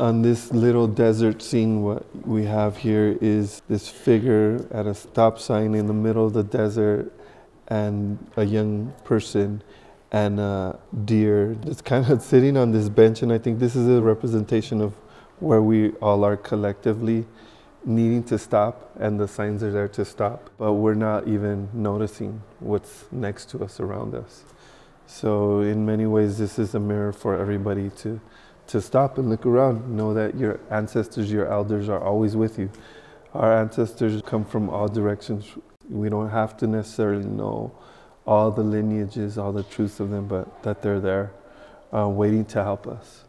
On this little desert scene, what we have here is this figure at a stop sign in the middle of the desert and a young person and a deer that's kind of sitting on this bench. And I think this is a representation of where we all are collectively needing to stop, and the signs are there to stop, but we're not even noticing what's next to us around us. So, in many ways, this is a mirror for everybody to to stop and look around, know that your ancestors, your elders are always with you. Our ancestors come from all directions. We don't have to necessarily know all the lineages, all the truths of them, but that they're there uh, waiting to help us.